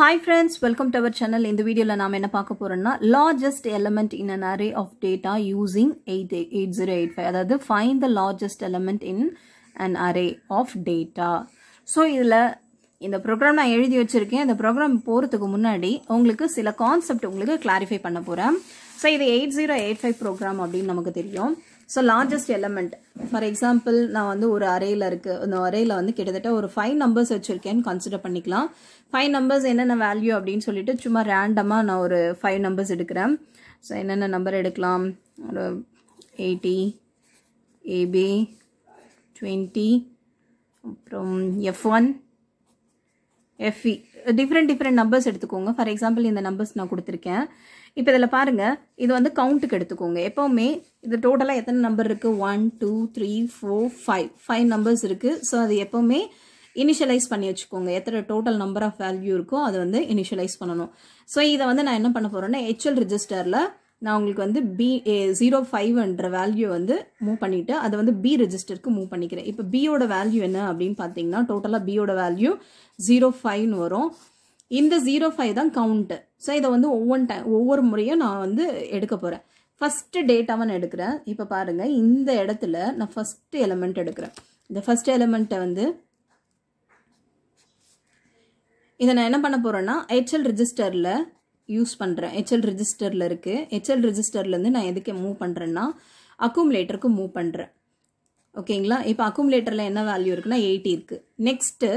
Hi friends welcome to our channel இந்த வீடியோவில் நாம் என்ன பார்க்க போகிறோம்னா largest element in an array of data using eight eight zero eight five அதாவது find the largest element in an array of data so இதில் இந்த program நான் எழுதி வச்சுருக்கேன் இந்த ப்ரோக்ராம் போகிறதுக்கு முன்னாடி உங்களுக்கு சில கான்செப்ட் உங்களுக்கு கிளாரிஃபை பண்ண போகிறேன் ஸோ இது eight zero eight five program அப்படின்னு நமக்கு தெரியும் so largest element for example நான் வந்து ஒரு அறையில் இருக்குது அந்த அறையில் வந்து கிட்டத்தட்ட ஒரு ஃபைவ் நம்பர்ஸ் வச்சுருக்கேன்னு கன்சிடர் பண்ணிக்கலாம் ஃபைவ் நம்பர்ஸ் என்னென்ன வேல்யூ அப்படின்னு சொல்லிட்டு சும்மா ரேண்டமாக நான் ஒரு ஃபைவ் நம்பர்ஸ் எடுக்கிறேன் ஸோ என்னென்ன நம்பர் எடுக்கலாம் ஒரு எயிட்டி ஏபி டுவெண்ட்டி அப்புறம் F one FE different different numbers எடுத்துக்கோங்க ஃபார் எக்ஸாம்பிள் இந்த நம்பர்ஸ் நான் கொடுத்துருக்கேன் இப்போ இதில் பாருங்கள் இது வந்து கவுண்ட்டுக்கு எடுத்துக்கோங்க எப்போவுமே இது டோட்டலாக எத்தனை நம்பர் இருக்குது one two three four five five numbers இருக்குது ஸோ அது எப்போவுமே இனிஷியலைஸ் பண்ணி வச்சுக்கோங்க எத்தனை டோட்டல் நம்பர் ஆஃப் வேல்யூ இருக்கோ அதை வந்து இனிஷியலைஸ் பண்ணணும் ஸோ இதை வந்து நான் என்ன பண்ண போகிறேன்னா ஹெச்எல் ரிஜிஸ்டரில் நான் உங்களுக்கு வந்து பி ஜீரோ ஃபைவ்ன்ற வேல்யூ வந்து மூவ் பண்ணிவிட்டு அதை வந்து பி ரிஜிஸ்டருக்கு மூவ் பண்ணிக்கிறேன் இப்போ பியோட வேல்யூ என்ன அப்படின்னு பார்த்தீங்கன்னா டோட்டலாக பியோட வேல்யூ ஜீரோ ஃபைவ்னு வரும் இந்த ஜீரோ ஃபைவ் தான் கவுண்ட்டு ஸோ இதை வந்து ஒவ்வொரு டைம் ஒவ்வொரு முறையும் நான் வந்து எடுக்க போகிறேன் ஃபஸ்ட்டு டேட்டாவை நான் எடுக்கிறேன் இப்போ பாருங்கள் இந்த இடத்துல நான் ஃபஸ்ட்டு எலமெண்ட் எடுக்கிறேன் இந்த ஃபஸ்ட் எலமெண்ட்டை வந்து இதை நான் என்ன பண்ண போகிறேன்னா ஹெச்எல் ரிஜிஸ்டரில் யூஸ் பண்ணுறேன் ஹெச்எல் ரிஜிஸ்டரில் இருக்குது ஹெச்எல் ரிஜிஸ்டர்லேருந்து நான் எதுக்கு மூவ் பண்ணுறேன்னா அக்குமுலேட்டருக்கு மூவ் பண்ணுறேன் ஓகேங்களா இப்போ அக்குமுலேட்டரில் என்ன வேல்யூ இருக்குன்னா எயிட்டி இருக்குது நெக்ஸ்ட்டு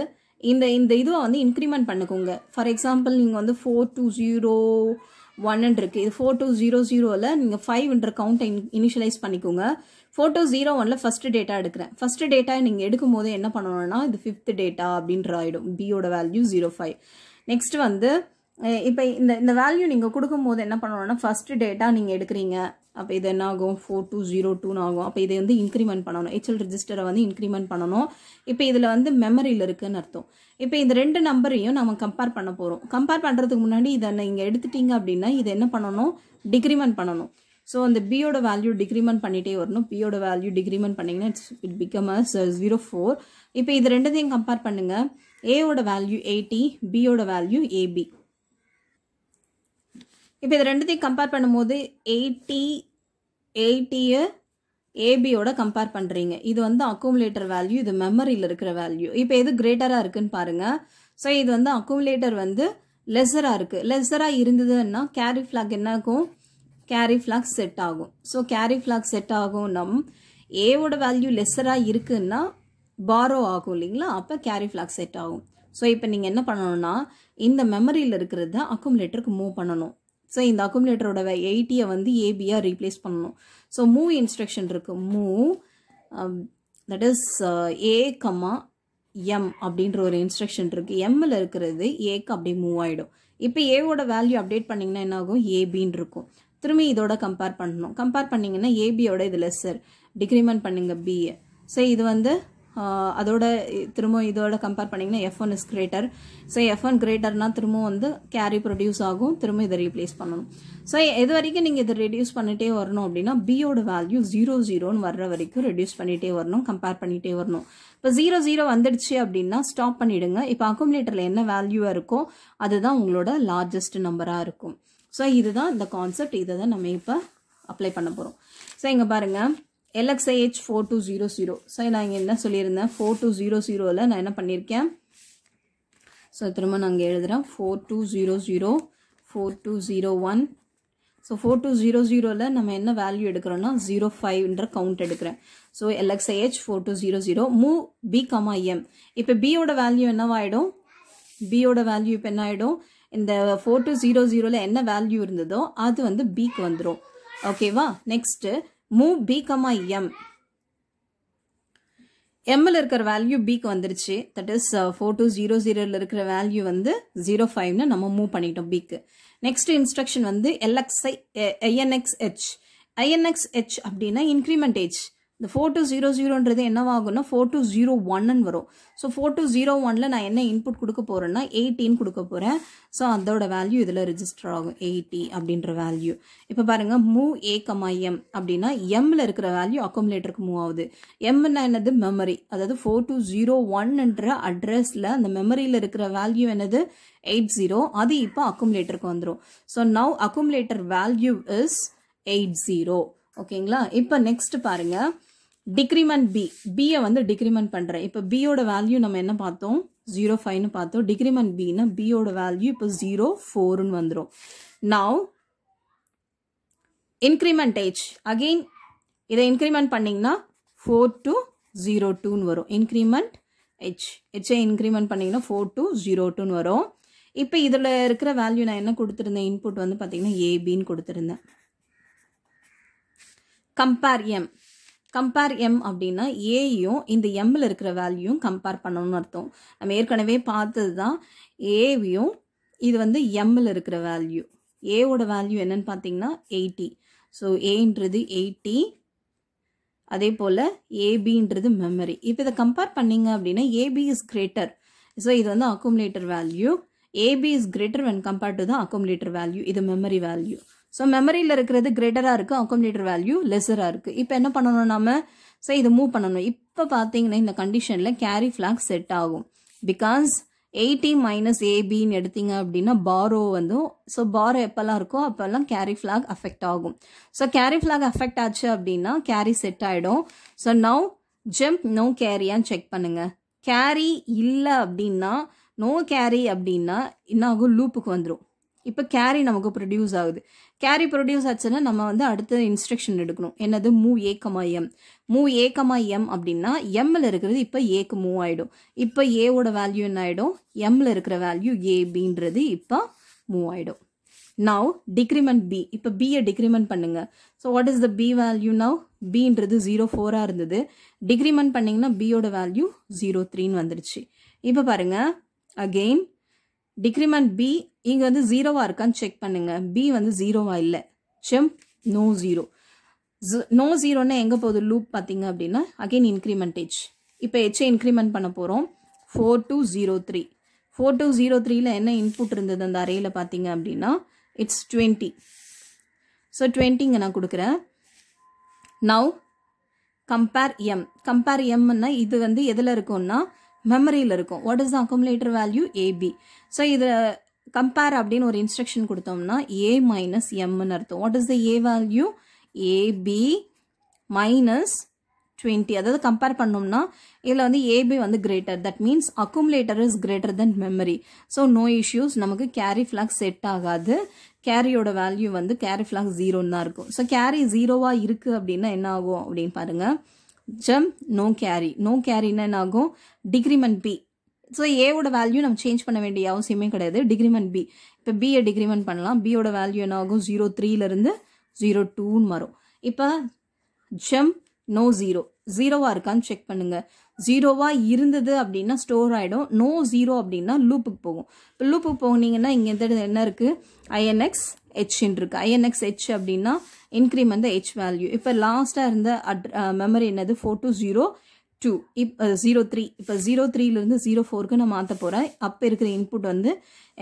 இந்த இந்த இதுவை வந்து இன்க்ரிமெண்ட் பண்ணிக்கோங்க ஃபார் எக்ஸாம்பிள் நீங்கள் வந்து ஃபோர் டூ ஜீரோ ஒன்னு இருக்குது இது ஃபோர் டூ ஜீரோ ஜீரோவில் நீங்கள் ஃபைவ்ன்ற கவுண்ட்டை இன் இனிஷியலைஸ் பண்ணிக்கோங்க ஃபோட்டோ ஜீரோ ஒனில் ஃபஸ்ட்டு டேட்டா எடுக்கிறேன் ஃபஸ்ட்டு டேட்டா நீங்கள் எடுக்கும் போது என்ன பண்ணணும்னா இது ஃபிஃப்த் டேட்டா அப்படின்ற ஆகிடும் பியோட வேல்யூ ஜீரோ ஃபைவ் நெக்ஸ்ட் வந்து இப்போ இந்த இந்த வேல்யூ நீங்கள் கொடுக்கும்போது என்ன பண்ணணும்னா ஃபஸ்ட்டு டேட்டா நீங்கள் எடுக்கிறீங்க அப்போ இது என்ன ஆகும் ஃபோர் டூ ஜீரோ டூன்னு ஆகும் அப்போ இதை வந்து இன்க்ரிமெண்ட் பண்ணணும் ஹெச்எல் ரிஜிஸ்டரை வந்து இன்க்ரிமெண்ட் பண்ணணும் இப்போ இதில் வந்து மெமரியில் இருக்குதுன்னு அர்த்தம் இப்போ இந்த ரெண்டு நம்பரையும் நம்ம கம்பேர் பண்ண போகிறோம் கம்பேர் பண்ணுறதுக்கு முன்னாடி இதை நீங்கள் எடுத்துட்டீங்க அப்படின்னா இதை என்ன பண்ணணும் டிக்ரிமெண்ட் பண்ணணும் ஸோ அந்த பியோட வேல்யூ டிக்ரிமெண்ட் பண்ணிகிட்டே வரணும் பியோட வேல்யூ டிக்ரிமெண்ட் பண்ணிங்கன்னா it's it become as zero four இப்போ இது ரெண்டுத்தையும் கம்பேர் பண்ணுங்கள் ஏவோட வேல்யூ எயிட்டி பியோட வேல்யூ ஏபி இப்போ இது ரெண்டுத்தையும் கம்பேர் பண்ணும்போது எயிட்டி எயிட்டியை ஏபியோட கம்பேர் பண்ணுறீங்க இது வந்து அக்குமுலேட்டர் வேல்யூ இது மெமரியில் இருக்கிற வேல்யூ இப்போ எது கிரேட்டராக இருக்குன்னு பாருங்கள் ஸோ இது வந்து அக்குமுலேட்டர் வந்து லெஸராக இருக்குது லெஸராக இருந்ததுன்னா கேரி ஃப்ளாக் என்ன ஆகும் கேரி ஃப்ளாக் செட் ஆகும் ஸோ கேரி ஃப்ளாக் செட் ஆகும் நம் ஏவோட வேல்யூ லெஸராக இருக்குன்னா பாரோ ஆகும் இல்லைங்களா அப்போ கேரி ஃப்ளாக் செட் ஆகும் ஸோ இப்போ நீங்கள் என்ன பண்ணணும்னா இந்த மெமரியில் இருக்கிறத அக்குமுலேட்டருக்கு மூவ் பண்ணணும் ஸோ இந்த அக்குமுலேட்டரோட எயிட்டியை வந்து ஏபியாக ரீப்ளேஸ் பண்ணணும் ஸோ மூவ் இன்ஸ்ட்ரக்ஷன் இருக்குது move that is A comma M அப்படின்ற ஒரு இன்ஸ்ட்ரக்ஷன் இருக்குது எம்மில் இருக்கிறது ஏக்கு அப்படி மூவ் ஆகிடும் இப்போ ஏவோட வேல்யூ அப்டேட் பண்ணிங்கன்னா என்ன ஆகும் ஏபின்னு இருக்கும் திரும்பி இதோட கம்பேர் பண்ணணும் கம்பேர் பண்ணிங்கன்னா ஏபியோட இது லெஸ்ஸர் டிக்ரிமெண்ட் பண்ணுங்க பிஏ ஸோ இது வந்து அதோட திரும்ப இதோட கம்பேர் பண்ணிங்கன்னா F one is greater so F one கிரேட்டர்னால் திரும்ப வந்து கேரி ப்ரொடியூஸ் ஆகும் திரும்ப இதை ரீப்ளேஸ் பண்ணணும் ஸோ இது வரைக்கும் நீங்கள் இதை ரெடியூஸ் பண்ணிகிட்டே வரணும் அப்படின்னா பியோட வேல்யூ ஜீரோ ஜீரோன்னு வர்ற வரைக்கும் ரெடியூஸ் பண்ணிகிட்டே வரணும் கம்பேர் பண்ணிகிட்டே வரணும் இப்போ ஜீரோ ஜீரோ வந்துடுச்சு அப்படின்னா ஸ்டாப் பண்ணிவிடுங்க இப்போ அக்கோமிலேட்டரில் என்ன வேல்யூவாக இருக்கோ அதுதான் உங்களோட லார்ஜஸ்ட் நம்பராக இருக்கும் ஸோ இதுதான் இந்த கான்செப்ட் இதை தான் நம்ம இப்போ அப்ளை பண்ண போகிறோம் ஸோ இங்கே பாருங்கள் LXI H four two zero zero so நான் இங்கே என்ன சொல்லியிருந்தேன் ஃபோர் டூ ஜீரோ ஜீரோவில் நான் என்ன பண்ணியிருக்கேன் ஸோ திரும்ப நான் இங்கே எழுதுகிறேன் four two zero zero four two zero one so four two zero ஜீரோவில் நம்ம என்ன வேல்யூ எடுக்கிறோன்னா ஜீரோ ஃபைவ்ன்ற கவுண்ட் எடுக்கிறேன் so LXI H four two zero zero move B comma M இப்போ பியோட வேல்யூ என்னவாயிடும் பியோட வேல்யூ இப்போ என்ன ஆகிடும் இந்த ஃபோர் டூ ஜீரோ ஜீரோவில் என்ன வேல்யூ இருந்ததோ அது வந்து பிக்கு வந்துடும் ஓகேவா நெக்ஸ்ட்டு மூ பி கமா எம் எம்மில் இருக்கிற வேல்யூ பிக்கு வந்துருச்சு that is four two zero ஜீரோவில் இருக்கிற வேல்யூ வந்து ஜீரோ ஃபைவ்னு நம்ம மூவ் பண்ணிட்டோம் பிக்கு நெக்ஸ்ட் இன்ஸ்ட்ரக்ஷன் வந்து LXI INX H INX H அப்படின்னா இன்க்ரிமெண்ட் ஏஜ் இந்த ஃபோர் டூ ஜீரோ ஜீரோன்றது என்னவாகும்னா ஃபோர் டூ ஜீரோ ஒன்னு வரும் ஸோ ஃபோர் டூ ஜீரோ ஒனில் நான் என்ன இன்புட் கொடுக்க போகிறேன்னா எயிட்டின் கொடுக்க போகிறேன் ஸோ அதோட வேல்யூ இதில் ரிஜிஸ்டர் ஆகும் எயிட்டி அப்படின்ற வேல்யூ இப்போ பாருங்கள் மூ ஏ கமா எம் அப்படின்னா எம்மில் இருக்கிற வேல்யூ அக்குமுலேட்டருக்கு மூவ் ஆகுது எம்னா என்னது மெமரி அதாவது ஃபோர் டூ ஜீரோ ஒன்ன்ற அட்ரஸில் அந்த மெமரியில் இருக்கிற வேல்யூ என்னது எயிட் ஜீரோ அது இப்போ அக்குமுலேட்டருக்கு வந்துடும் so now accumulator value is eight zero ஓகேங்களா இப்போ நெக்ஸ்ட் பாருங்கள் டிக்ரிமெண்ட் பி பியை வந்து டிக்ரிமெண்ட் பண்ணுறேன் இப்போ பியோட வேல்யூ நம்ம என்ன பார்த்தோம் ஜீரோ ஃபைவ்னு பார்த்தோம் டிக்ரிமெண்ட் பின்னா பியோட வேல்யூ இப்போ ஜீரோ ஃபோர்னு வந்துடும் நாவ் இன்க்ரிமெண்ட் ஏஜ் அகெயின் இதை இன்க்ரிமெண்ட் பண்ணிங்கன்னா ஃபோர் டு ஜீரோ டூன்னு வரும் இன்க்ரிமெண்ட் ஹெச் ஹெச்ஐ இன்க்ரிமெண்ட் பண்ணிங்கன்னா ஃபோர் டு ஜீரோ டூன்னு வரும் இப்போ இதில் இருக்கிற வேல்யூ நான் என்ன கொடுத்துருந்தேன் இன்புட் வந்து பார்த்தீங்கன்னா ஏபின்னு கொடுத்துருந்தேன் கம்பேர் எம் கம்பேர் எம் அப்படின்னா ஏயும் இந்த எம்மில் இருக்கிற வேல்யூவும் கம்பேர் பண்ணணும்னு அர்த்தம் நம்ம ஏற்கனவே பார்த்தது தான் ஏவியும் இது வந்து எம்மில் இருக்கிற வேல்யூ ஏவோட வேல்யூ என்னன்னு பார்த்தீங்கன்னா எயிட்டி ஸோ ஏன்றது எயிட்டி அதே போல் ஏபின்றது மெமரி இப்போ இதை கம்பேர் பண்ணிங்க அப்படின்னா ஏபி இஸ் கிரேட்டர் ஸோ இது வந்து accumulator value AB is greater when compared to தான் அக்குமுலேட்டர் வேல்யூ இது மெமரி வேல்யூ ஸோ மெமரியில் இருக்கிறது கிரேட்டராக இருக்குது அக்கோமடேட்டர் வேல்யூ லெஸராக இருக்குது இப்போ என்ன பண்ணணும் நம்ம ஸோ இதை மூவ் பண்ணணும் இப்போ பார்த்தீங்கன்னா இந்த கண்டிஷனில் கேரி ஃப்ளாக் செட் ஆகும் பிகாஸ் எயிட்டி மைனஸ் ஏபின்னு எடுத்தீங்க அப்படின்னா பாரோ வந்து ஸோ பாரோ எப்போல்லாம் இருக்கோ அப்போல்லாம் கேரி ஃப்ளாக் அஃபெக்ட் ஆகும் ஸோ கேரி ஃப்ளாக் அஃபெக்ட் ஆச்சு அப்படின்னா கேரி செட் ஆகிடும் ஸோ நவ் ஜம்ப் நோ கேரியான்னு செக் பண்ணுங்க கேரி இல்லை அப்படின்னா நோ கேரி அப்படின்னா இன்னாகும் லூப்புக்கு வந்துடும் இப்போ கேரி நமக்கு ப்ரொடியூஸ் ஆகுது கேரி ப்ரொடியூஸ் ஆச்சுன்னா நம்ம வந்து அடுத்த இன்ஸ்ட்ரக்ஷன் எடுக்கணும் என்னது மூ ஏக்கமா எம் மூ ஏக்கமா எம் அப்படின்னா எம்மில் இருக்கிறது இப்போ ஏக்கு மூவ் ஆகிடும் இப்போ ஏவோட வேல்யூ என்ன ஆகிடும் எம்மில் இருக்கிற வேல்யூ ஏ பின்றது இப்போ மூவ் ஆகிடும் நவ் டிக்ரிமெண்ட் பி இப்போ பியை டிக்ரிமெண்ட் பண்ணுங்க so what is the B value now பின்றது ஜீரோ ஃபோராக இருந்தது டிக்ரிமெண்ட் பண்ணிங்கன்னா பியோட வேல்யூ ஜீரோ த்ரீன்னு வந்துருச்சு இப்போ பாருங்கள் அகெயின் டிக்ரிமெண்ட் பி இங்கே வந்து ஜீரோவாக இருக்கான்னு செக் பண்ணுங்கள் பி வந்து ஜீரோவாக இல்லை செம் நோ ஜீரோ நோ ஜீரோன்னா எங்கே போகுது லூப் பார்த்தீங்க அப்படின்னா அகெயின் இன்க்ரிமெண்டேஜ் இப்போ ஹெச்சை இன்க்ரிமெண்ட் பண்ண போகிறோம் four two zero three four two zero த்ரீயில் என்ன இன்புட் இருந்தது அந்த அறையில் பார்த்தீங்க அப்படின்னா இட்ஸ் டுவெண்ட்டி ஸோ டுவெண்ட்டிங்க நான் கொடுக்குறேன் நவ் கம்பேர் எம் கம்பேர் எம்னா இது வந்து எதில் இருக்கும்னா மெமரியில் இருக்கும் what is the accumulator value AB so இதை கம்பேர் அப்படின்னு ஒரு இன்ஸ்ட்ரக்ஷன் கொடுத்தோம்னா ஏ மைனஸ் எம்னு அர்த்தம் what is the A value AB minus twenty அதாவது கம்பேர் பண்ணோம்னா இதில் வந்து ஏபி வந்து greater that means accumulator is greater then memory so no issues நமக்கு கேரி ஃப்ளாக் செட் ஆகாது கேரியோட வேல்யூ வந்து கேரி ஃப்ளாக் ஜீரோன்னு தான் இருக்கும் ஸோ கேரி ஜீரோவாக இருக்குது அப்படின்னா என்ன ஆகும் அப்படின்னு பாருங்கள் ஜம் நோ கேரி நோ கேரின்னா என்ன ஆகும் டிக்ரிமெண்ட் பி ஸோ ஏவோட வேல்யூ நம்ம சேஞ்ச் பண்ண வேண்டிய அவசியமே கிடையாது டிகிரிமெண்ட் பி இப்போ பிஏ டிகிரிமெண்ட் பண்ணலாம் பியோட வேல்யூ என்ன ஆகும் ஜீரோ த்ரீலேருந்து ஜீரோ டூன்னு வரும் இப்போ ஜெம் நோ ஜீரோ ஜீரோவாக இருக்கான்னு செக் பண்ணுங்கள் ஜீரோவாக இருந்தது அப்படின்னா ஸ்டோர் ஆகிடும் நோ ஜீரோ அப்படின்னா லூப்புக்கு போகும் இப்போ லூப்புக்கு போனீங்கன்னா இங்கே எந்த என்ன இருக்குது ஐஎன்எக்ஸ் ஹெச்ன்னு இருக்குது ஐஎன்எக்ஸ் ஹெச் அப்படின்னா இன்க்ரீமெண்ட் ஹெச் வேல்யூ இப்போ லாஸ்ட்டாக இருந்த அட் மெமரி என்னது ஃபோர் டூ ஜீரோ டூ இப் ஜீரோ த்ரீ இப்போ ஜீரோ த்ரீலேருந்து ஜீரோ ஃபோருக்கு நான் மாற்ற போகிறேன் அப்போ இருக்கிற இன்புட் வந்து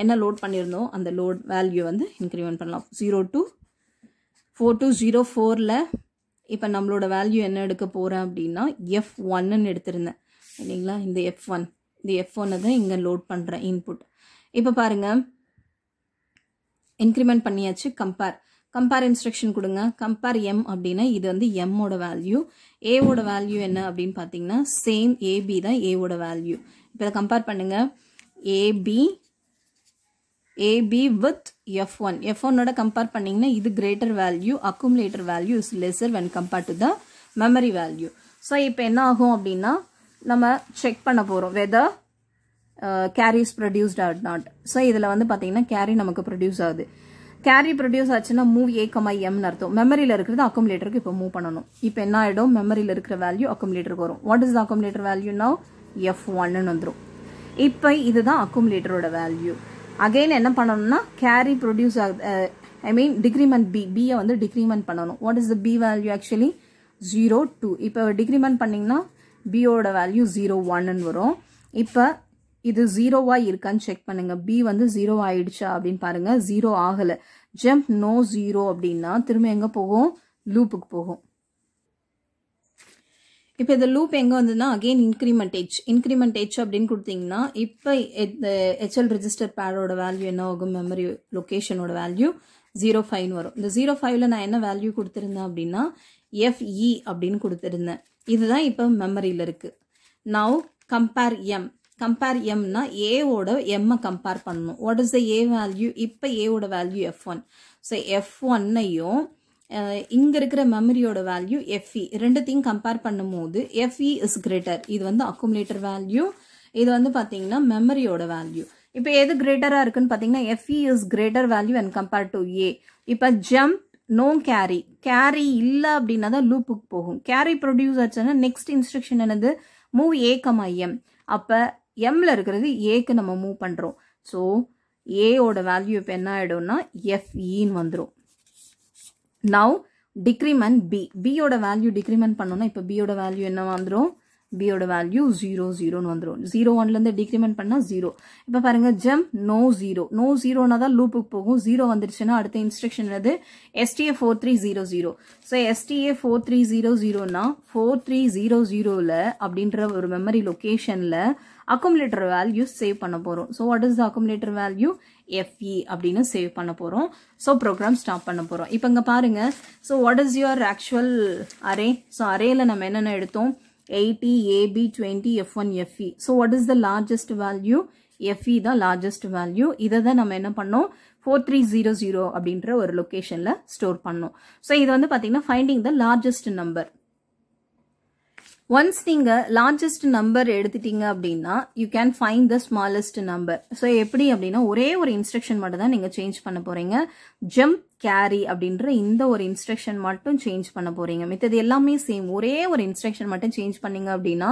என்ன லோட் பண்ணியிருந்தோம் அந்த லோட் வேல்யூ வந்து இன்க்ரிமெண்ட் பண்ணலாம் zero two four two zero ஃபோரில் இப்போ நம்மளோட வேல்யூ என்ன எடுக்க போகிறேன் அப்படின்னா எஃப் ஒன்னுன்னு எடுத்திருந்தேன் இல்லைங்களா இந்த எஃப் ஒன் இந்த எஃப் ஒன்னை தான் இங்கே லோட் பண்ணுறேன் இன்புட் இப்போ பாருங்கள் இன்க்ரிமெண்ட் பண்ணியாச்சு கம்பேர் கம்பேர் இன்ஸ்ட்ரக்ஷன் கொடுங்க கம்பேர் எம் அப்படின்னா இது வந்து எம்மோட வேல்யூ ஏவோட வேல்யூ என்ன அப்படின்னு பார்த்தீங்கன்னா சேம் ஏபி தான் ஏவோட வேல்யூ இப்போ இதை கம்பேர் பண்ணுங்கள் AB AB with F one F ஒன்னோட கம்பேர் பண்ணிங்கன்னா இது greater value accumulator value is lesser when compared to the memory value so இப்போ என்ன ஆகும் அப்படின்னா நம்ம செக் பண்ண போகிறோம் whether carry is produced at not so இதில் வந்து பார்த்தீங்கன்னா கேரி நமக்கு ப்ரொடியூஸ் ஆகுது கேரி ப்ரொடியூஸ் ஆச்சுன்னா மூவ் ஏ கமா எம் அர்த்தம் மெமரியில் இருக்கிறது அக்கோமிலேட்டருக்கு இப்போ மூவ் பண்ணணும் இப்போ என்ன ஆகிடும் மெமரியில் இருக்கிற வேல்யூ அக்கோமிலேட்டருக்கு வரும் வாட் இஸ் த அக்குமுலேட்டர் வேல்யூனா எஃப் ஒன்னு வந்துடும் இப்போ இதுதான் அக்கோமிலேட்டரோட வேல்யூ அகெயின் என்ன பண்ணணும்னா carry produce I mean decrement B பியை வந்து டிக்ரிமெண்ட் பண்ணணும் what is the B value actually zero two இப்போ டிக்ரிமெண்ட் பண்ணிங்கன்னா பியோட வேல்யூ ஜீரோ ஒன்னு வரும் இப்போ இது ஜீரோவாக இருக்கான்னு செக் பண்ணுங்கள் பி வந்து ஜீரோ ஆயிடுச்சா அப்படின்னு பாருங்கள் ஜீரோ ஆகலை ஜம்ப் நோ ஜீரோ அப்படின்னா திரும்ப எங்கே போகும் லூப்புக்கு போகும் இப்போ இந்த லூப் எங்கே வந்ததுன்னா again increment H increment H அப்படின்னு கொடுத்தீங்கன்னா இப்போ எச்எல் ஹெச்எல் ரிஜிஸ்டர் பேடோட வேல்யூ என்ன ஆகும் மெமரி லொக்கேஷனோட வேல்யூ ஜீரோ ஃபைவ்னு வரும் இந்த ஜீரோ ஃபைவ்ல நான் என்ன வேல்யூ கொடுத்துருந்தேன் அப்படின்னா எஃப்இ e அப்படின்னு கொடுத்துருந்தேன் இதுதான் இப்போ மெமரியில் இருக்குது நவ் கம்பேர் எம் கம்பேர் எம்னா ஏவோட எம்மை கம்பேர் பண்ணணும் what is the A value இப்போ ஏவோட value F one so F ஒன்னையும் இங்கே இருக்கிற மெமரியோட வேல்யூ எஃப்இ e. ரெண்டுத்தையும் கம்பேர் பண்ணும்போது எஃப்இ இஸ் கிரேட்டர் இது வந்து அக்குமுலேட்டர் வேல்யூ இது வந்து பார்த்தீங்கன்னா மெமரியோட வேல்யூ இப்போ எது கிரேட்டராக இருக்குன்னு பார்த்தீங்கன்னா FE is greater value and compare to A இப்போ ஜம்ப் நோ கேரி கேரி இல்லை அப்படின்னா தான் லூப்புக்கு போகும் கேரி ப்ரொடியூஸ் ஆச்சுன்னா நெக்ஸ்ட் இன்ஸ்ட்ரக்ஷன் என்னது மூவ் ஏ கம் ஐஎம் அப்போ எம்மில் இருக்கிறது ஏக்கு நம்ம மூவ் பண்ணுறோம் ஸோ ஏயோட வேல்யூ இப்போ என்ன ஆகிடும்னா எஃப்இன்னு வந்துடும் நவ் டிக்ரிமெண்ட் பி பியோட வேல்யூ டிக்ரிமெண்ட் பண்ணோம்னா இப்போ பியோட வேல்யூ என்ன வந்துடும் பியோட வேல்யூ ஜீரோ ஜீரோன்னு வந்துடும் ஜீரோ ஒன்லேருந்து டிக்ரிமெண்ட் பண்ணால் ஜீரோ இப்போ பாருங்கள் ஜெம் நோ ஜீரோ நோ ஜீரோனா தான் லூப்புக்கு போகும் ஜீரோ வந்துருச்சுன்னா அடுத்த இன்ஸ்ட்ரக்ஷன் என்னது STA four three zero zero so STA four three zero ஜீரோனா ஃபோர் த்ரீ ஜீரோ ஜீரோவில் அப்படின்ற ஒரு மெமரி லொக்கேஷனில் அக்குமுலேட்டர் வேல்யூ சேவ் பண்ண போகிறோம் so what is the accumulator value FE அப்படின்னு சேவ் பண்ண போகிறோம் ஸோ ப்ரோக்ராம் ஸ்டாப் பண்ண போகிறோம் இப்போ இங்கே பாருங்கள் so what is your actual array so அரேயில் நம்ம என்னென்ன எடுத்தோம் eighty AB twenty F one FE so what is the largest value FE தான் லார்ஜஸ்ட் வேல்யூ இதை தான் நம்ம என்ன பண்ணோம் ஃபோர் த்ரீ ஜீரோ ஜீரோ அப்படின்ற ஒரு லொக்கேஷனில் ஸ்டோர் பண்ணோம் ஸோ இது வந்து பார்த்தீங்கன்னா finding the largest number once நீங்கள் லார்ஜஸ்ட் நம்பர் எடுத்துட்டீங்க அப்படின்னா you can find the smallest number so எப்படி அப்படின்னா ஒரே ஒரு இன்ஸ்ட்ரக்ஷன் மட்டும் தான் நீங்கள் சேஞ்ச் பண்ண போகிறீங்க ஜம்ப் கேரி அப்படின்ற இந்த ஒரு இன்ஸ்ட்ரக்ஷன் மட்டும் சேஞ்ச் பண்ண போகிறீங்க மித்தது எல்லாமே சேம் ஒரே ஒரு இன்ஸ்ட்ரக்ஷன் மட்டும் சேஞ்ச் பண்ணீங்க அப்படின்னா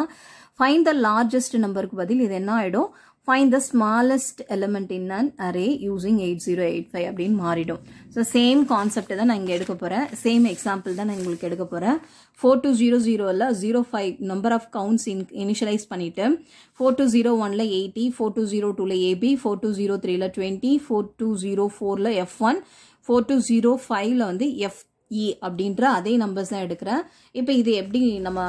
ஃபைண்ட் த லார்ஜஸ்ட் நம்பருக்கு பதில் இது என்ன ஆகிடும் find the smallest element in an array using eight zero eight five அப்படின்னு மாறிடும் ஸோ சேம் தான் நான் இங்கே எடுக்கப் போகிறேன் சேம் எக்ஸாம்பிள் தான் நான் உங்களுக்கு எடுக்க போகிறேன் four two zero of zero five number of counts in initialize பண்ணிவிட்டு ஃபோர் டூ ஜீரோ 4205ல eighty four two zero AB four two zero twenty four two zero ஃபோரில் F one four two zero ஃபைவ்ல வந்து F E e அப்படின்ற அதே numbers தான் எடுக்கிறேன் இப்போ இது எப்படி நம்ம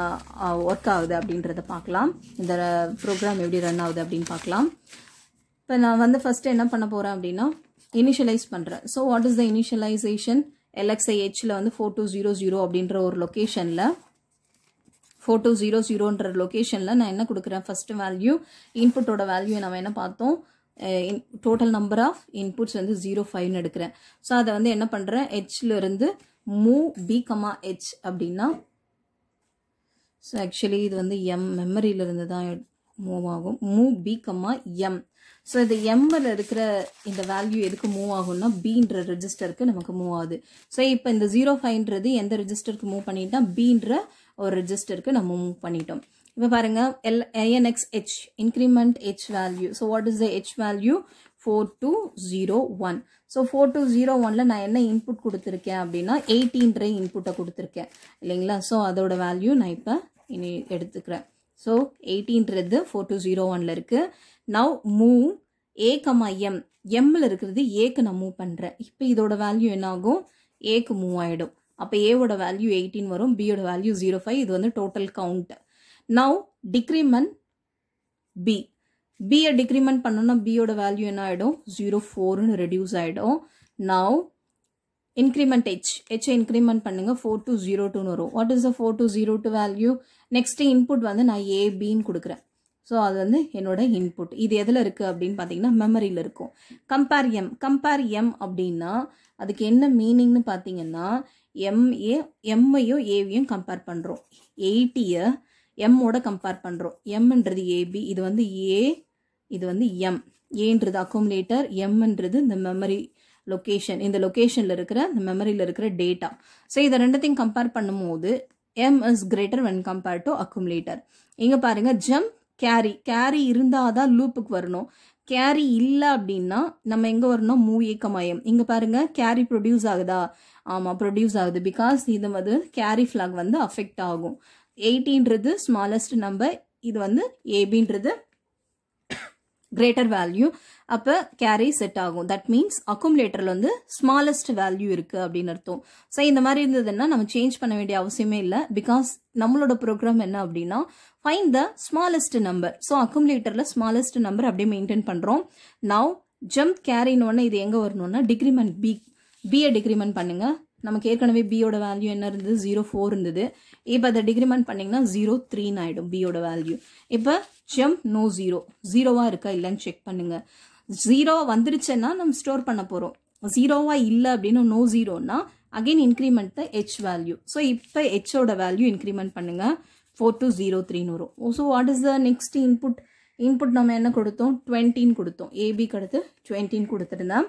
ஒர்க் ஆகுது அப்படின்றத பார்க்கலாம் இந்த ப்ரோக்ராம் எப்படி ரன் ஆகுது அப்படின்னு பார்க்கலாம் இப்போ நான் வந்து ஃபஸ்ட்டு என்ன பண்ண போகிறேன் அப்படின்னா இனிஷியலைஸ் பண்ணுறேன் so what is the initialization எல்எக்ஸ்ஐஹெச்சில் வந்து ஃபோர் டூ ஜீரோ ஜீரோ அப்படின்ற ஒரு லொக்கேஷனில் ஃபோர் டூ ஜீரோ ஜீரோன்ற லொக்கேஷனில் நான் என்ன கொடுக்குறேன் ஃபஸ்ட்டு வேல்யூ இன்புட்டோட வேல்யூ நம்ம என்ன பார்த்தோம் டோட்டல் நம்பர் ஆஃப் இன்புட்ஸ் வந்து ஜீரோ ஃபைவ்னு எடுக்கிறேன் ஸோ அதை வந்து என்ன பண்ணுறேன் இருந்து மூ பி கமா ஹெச் அப்படின்னா ஸோ ஆக்சுவலி இது வந்து எம் மெமரியிலிருந்து தான் மூவ் ஆகும் மூ பி கம்மா எம் ஸோ இந்த எம்மில் இருக்கிற இந்த வேல்யூ எதுக்கு மூவ் ஆகும்னா பீன்ற ரெஜிஸ்டருக்கு நமக்கு மூவ் ஆகுது ஸோ இப்போ இந்த ஜீரோ ஃபைவ்ன்றது எந்த ரெஜிஸ்டருக்கு மூவ் பண்ணிட்டா பீன்ற ஒரு ரெஜிஸ்டருக்கு நம்ம மூவ் பண்ணிட்டோம் இப்போ பாருங்கள் L ANX H increment H value so what is the H value four two zero one so four two zero ஒனில் நான் என்ன இன்புட் கொடுத்துருக்கேன் அப்படின்னா எயிட்டீன்ற இன்புட்டை கொடுத்துருக்கேன் இல்லைங்களா ஸோ அதோட வேல்யூ நான் இப்போ இனி எடுத்துக்கிறேன் ஸோ எயிட்டீன்றது ஃபோர் டூ ஜீரோ ஒனில் இருக்குது நவ் மூவ் ஏ எம் எம்மில் இருக்கிறது ஏக்கு நான் மூவ் பண்ணுறேன் இப்போ இதோட வேல்யூ என்ன ஆகும் ஏக்கு மூவ் ஆகிடும் அப்போ ஏவோட வேல்யூ எயிட்டீன் வரும் பியோட வேல்யூ ஜீரோ ஃபைவ் இது வந்து total count now decrement B பியை டிக்ரிமெண்ட் பண்ணோம்னா பியோட வேல்யூ என்ன ஆகிடும் ஜீரோ ஃபோர்னு ரெடியூஸ் ஆகிடும் நவ் இன்க்ரிமெண்ட் ஹெச் ஹெச்சை இன்க்ரிமெண்ட் பண்ணுங்க ஃபோர் டூ ஜீரோ டூன்னு வரும் what is the four two zero two value next input வந்து நான் ஏபின்னு கொடுக்குறேன் ஸோ அது வந்து என்னோட இன்புட் இது எதில் இருக்குது அப்படின்னு பார்த்தீங்கன்னா மெமரியில் இருக்கும் கம்பேர் எம் கம்பேர் எம் அப்படின்னா அதுக்கு என்ன மீனிங்னு பார்த்தீங்கன்னா எம்ஏ எம்மையும் ஏவியும் கம்பேர் பண்ணுறோம் எயிட்டியை எம்மோட கம்பேர் பண்ணுறோம் எம்ன்றது ஏபி இது வந்து ஏ இது வந்து எம் ஏன்றது அக்குமுலேட்டர் எம்ன்றது இந்த மெமரி லொக்கேஷன் இந்த லொக்கேஷனில் இருக்கிற இந்த மெமரியில் இருக்கிற டேட்டா ஸோ இதை ரெண்டுத்தையும் கம்பேர் பண்ணும்போது M is greater when compared to accumulator இங்கே பாருங்கள் ஜம்ப் கேரி கேரி இருந்தால் தான் லூப்புக்கு வரணும் கேரி இல்லை அப்படின்னா நம்ம எங்கே வரணும் மூ ஏக்கமயம் இங்கே பாருங்க கேரி ப்ரொடியூஸ் ஆகுதா ஆமாம் ப்ரொடியூஸ் ஆகுது பிகாஸ் இது வந்து கேரி ஃப்ளாக் வந்து அஃபெக்ட் ஆகும் எயிட்டின்றது ஸ்மாலஸ்ட் நம்பர் இது வந்து ஏபின்றது கிரேட்டர் வேல்யூ அப்போ கேரி செட் ஆகும் தட் மீன்ஸ் அக்குமுலேட்டரில் வந்து ஸ்மாலஸ்ட் வேல்யூ இருக்குது அப்படின்னு அர்த்தம் ஸோ இந்த மாதிரி இருந்ததுன்னா நம்ம சேஞ்ச் பண்ண வேண்டிய அவசியமே இல்லை பிகாஸ் நம்மளோட ப்ரோக்ராம் என்ன அப்படின்னா find the smallest number so அக்குமுலேட்டரில் ஸ்மாலஸ்ட் நம்பர் அப்படியே மெயின்டைன் பண்ணுறோம் நவ் ஜம்ப் கேரின்னு ஒன்று இது எங்கே வரணும்னா டிக்ரிமெண்ட் பி பிஏ டிக்ரிமெண்ட் பண்ணுங்கள் நமக்கு ஏற்கனவே பியோட வேல்யூ என்ன இருந்தது ஜீரோ ஃபோர் இருந்தது இப்போ அதை டிகிரிமெண்ட் பண்ணிங்கன்னா ஜீரோ த்ரீன்னு ஆகிடும் பியோட வேல்யூ இப்போ ஜம்ப் நோ ஜீரோ ஜீரோவாக இருக்கா இல்லைன்னு செக் பண்ணுங்கள் ஜீரோ வந்துருச்சுன்னா நம்ம ஸ்டோர் பண்ண போகிறோம் ஜீரோவாக இல்லை அப்படின்னு நோ ஜீரோனா again increment the H value so இப்போ ஹெச்சோட வேல்யூ இன்க்ரிமெண்ட் பண்ணுங்கள் ஃபோர் டு ஜீரோ த்ரீன்னு வரும் so what is the next input input நம்ம என்ன கொடுத்தோம் டுவெண்ட்டின்னு கொடுத்தோம் ஏபிக்கு அடுத்து டுவெண்ட்டின்னு கொடுத்துருந்தேன்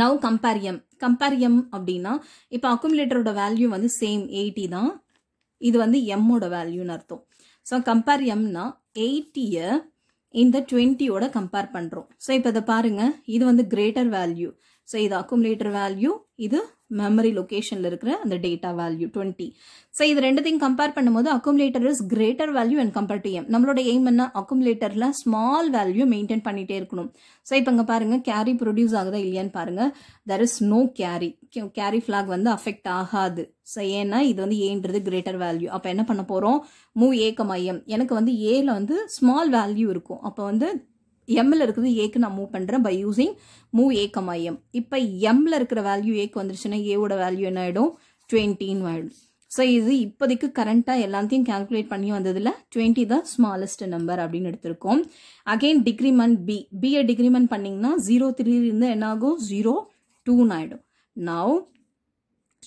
நவ் கம்பேரியம் கம்பேரியம் அப்படின்னா இப்போ அக்குமுலேட்டரோட வேல்யூ வந்து சேம் எயிட்டி தான் இது வந்து எம்மோட வேல்யூன்னு அர்த்தம் ஸோ கம்பேரியம்னா எயிட்டியை இந்த டுவெண்ட்டியோட கம்பேர் பண்ணுறோம் ஸோ இப்போ இதை பாருங்கள் இது வந்து கிரேட்டர் வேல்யூ ஸோ இது அக்குமுலேட்டர் வேல்யூ இது மெமரி லொக்கேஷனில் இருக்கிற அந்த டேட்டா வேல்யூ டுவெண்ட்டி ஸோ இது ரெண்டுத்தையும் கம்பேர் பண்ணும்போது accumulator is greater value and compare to M நம்மளோட எய்ம் என்ன அக்குமுலேட்டரில் ஸ்மால் வேல்யூ மெயின்டைன் பண்ணிகிட்டே இருக்கணும் ஸோ இப்போ இங்கே பாருங்கள் கேரி ப்ரொடியூஸ் ஆகுதா இல்லையான்னு பாருங்கள் there is no carry carry flag வந்து அஃபெக்ட் ஆகாது ஸோ ஏன்னா இது வந்து ஏன்றது கிரேட்டர் வேல்யூ அப்போ என்ன பண்ண போகிறோம் மூவ் ஏக்க மையம் எனக்கு வந்து ஏல வந்து ஸ்மால் வேல்யூ இருக்கும் அப்போ வந்து எம்ல இருக்குது ஏக்கு நான் மூவ் பண்ணுறேன் பை யூஸிங் மூவ் ஏக்கம் ஐஎம் இப்ப இப்போ எம்மில் இருக்கிற வேல்யூ ஏக்கு வந்துருச்சுன்னா ஏவோட வேல்யூ என்ன ஆகிடும் டுவெண்ட்டின்னு ஆகிடும் ஸோ இது இப்போதைக்கு கரண்ட்டாக எல்லாத்தையும் கேல்குலேட் பண்ணி வந்ததில் டுவெண்ட்டி தான் ஸ்மாலஸ்ட் நம்பர் அப்படின்னு எடுத்திருக்கோம் அகெயின் டிகிரிமெண்ட் பி பிஏ டிகிரிமெண்ட் பண்ணிங்கன்னா ஜீரோ த்ரீலேருந்து என்ன ஆகும் ஜீரோ டூன்னு ஆகிடும் now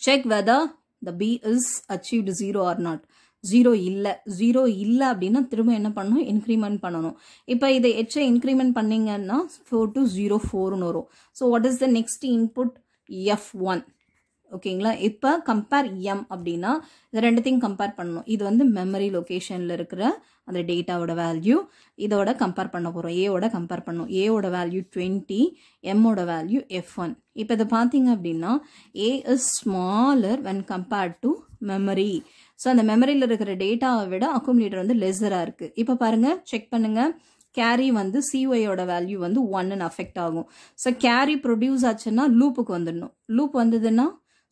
check whether the B is achieved zero or not zero இல்லை ஜீரோ இல்லை அப்படின்னா திரும்ப என்ன பண்ணணும் இன்க்ரிமெண்ட் பண்ணணும் இப்போ இதை எச்ச இன்க்ரிமெண்ட் பண்ணிங்கன்னா ஃபோர் டு ஜீரோ ஃபோர்னு வரும் so what is the next input F one ஓகேங்களா இப்போ கம்பேர் எம் அப்படின்னா இது ரெண்டுத்தையும் கம்பேர் பண்ணணும் இது வந்து மெமரி லொக்கேஷனில் இருக்கிற அந்த டேட்டாவோட வேல்யூ இதோட கம்பேர் பண்ண போகிறோம் ஏவோட கம்பேர் பண்ணும் ஏவோட வேல்யூ டுவெண்ட்டி எம்மோட வேல்யூ எஃப் ஒன் இப்போ இதை பார்த்தீங்க அப்படின்னா A is smaller when compared to memory so அந்த மெமரியில் இருக்கிற டேட்டாவை விட அக்குமுலேட்டர் வந்து லெஸராக இருக்குது இப்போ பாருங்கள் செக் பண்ணுங்கள் கேரி வந்து சிஒயோட வேல்யூ வந்து ஒன்னு அஃபெக்ட் ஆகும் ஸோ கேரி ப்ரொடியூஸ் ஆச்சுன்னா லூப்புக்கு வந்துடணும் லூப் வந்ததுன்னா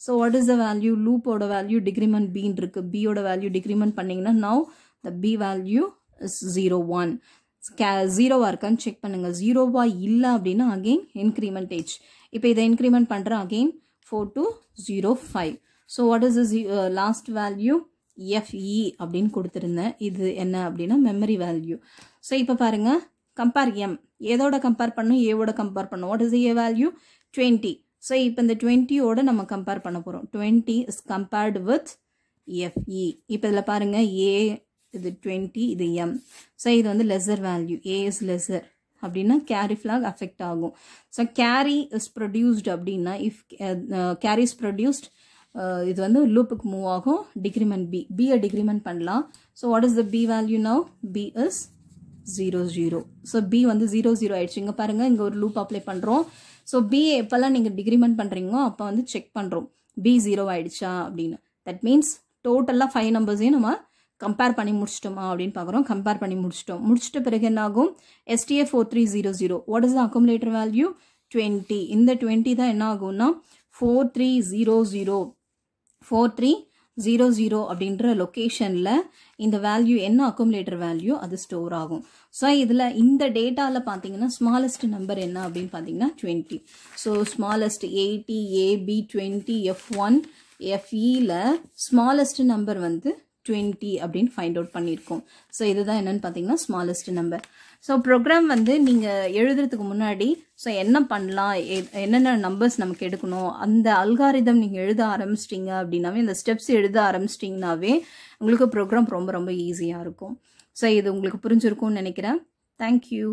so what is the value லூப்போட வேல்யூ டிக்ரிமெண்ட் பீன் இருக்கு பியோட வேல்யூ டிக்ரிமெண்ட் பண்ணிங்கன்னா now the B value is zero one K ஜீரோவாக இருக்கான்னு செக் பண்ணுங்கள் ஜீரோவாக இல்லை அப்படின்னா அகெயின் இன்க்ரிமெண்ட் ஏஜ் இப்போ இதை இன்க்ரிமெண்ட் பண்ணுறேன் again four two zero five so what is the last value FE e e அப்படின்னு கொடுத்துருந்தேன் இது என்ன அப்படின்னா மெமரி வேல்யூ ஸோ இப்போ பாருங்கள் கம்பேர் எம் ஏதோட கம்பேர் பண்ணும் ஏவோட கம்பேர் பண்ணும் what is A value twenty so இப்போ இந்த டுவெண்ட்டியோட நம்ம கம்பேர் பண்ண போகிறோம் twenty is compared with FE e. இப்போ இதில் பாருங்கள் ஏ இது டுவெண்ட்டி இது எம் ஸோ இது வந்து lesser value A is lesser அப்படின்னா கேரி ஃப்ளாக் அஃபெக்ட் ஆகும் ஸோ கேரி இஸ் ப்ரொடியூஸ்ட் அப்படின்னா இஃப் கேரி இஸ் ப்ரொடியூஸ்ட் இது வந்து லூப்புக்கு மூவ் ஆகும் டிக்ரிமெண்ட் பி பியை டிக்ரிமெண்ட் பண்ணலாம் so what is the B value now B is zero zero so B வந்து ஜீரோ ஜீரோ ஆயிடுச்சு இங்கே பாருங்கள் இங்கே ஒரு லூப் அப்ளை பண்ணுறோம் ஸோ பிஏ எப்போல்லாம் நீங்கள் டிக்ரிமெண்ட் பண்ணுறீங்களோ அப்போ வந்து செக் பண்ணுறோம் பி ஜீரோ ஆயிடுச்சா அப்படின்னு தட் மீன்ஸ் டோட்டலாக ஃபைவ் நம்பர்ஸையும் நம்ம கம்பேர் பண்ணி முடிச்சிட்டோமா அப்படின்னு பார்க்குறோம் கம்பேர் பண்ணி முடிச்சிட்டோம் முடிச்சிட்ட பிறகு என்ன ஆகும் STA four three zero zero what is the accumulator value twenty இந்த டுவெண்ட்டி தான் என்ன ஆகும்னா four three zero zero four three zero zero அப்படின்ற லொக்கேஷனில் இந்த வேல்யூ என்ன அக்குமுலேட்டர் வேல்யூ அது ஸ்டோர் ஆகும் ஸோ இதில் இந்த டேட்டாவில் பார்த்தீங்கன்னா ஸ்மாலஸ்ட் நம்பர் என்ன அப்படின்னு பார்த்தீங்கன்னா twenty so smallest eighty AB twenty F one எஃப்இயில் ஸ்மாலஸ்ட் நம்பர் வந்து டுவெண்ட்டி அப்படின்னு ஃபைண்ட் அவுட் பண்ணியிருக்கோம் ஸோ இதுதான் என்னென்னு பார்த்தீங்கன்னா ஸ்மாலஸ்ட் நம்பர் ஸோ ப்ரோக்ராம் வந்து நீங்கள் எழுதுறதுக்கு முன்னாடி ஸோ என்ன பண்ணலாம் என்னென்ன நம்பர்ஸ் நமக்கு எடுக்கணும் அந்த அல்காரிதம் நீங்கள் எழுத ஆரம்பிச்சிட்டிங்க அப்படின்னாவே இந்த ஸ்டெப்ஸ் எழுத ஆரம்பிச்சிட்டிங்கனாவே உங்களுக்கு ப்ரோக்ராம் ரொம்ப ரொம்ப ஈஸியாக இருக்கும் ஸோ இது உங்களுக்கு புரிஞ்சிருக்கும்னு நினைக்கிறேன் தேங்க்யூ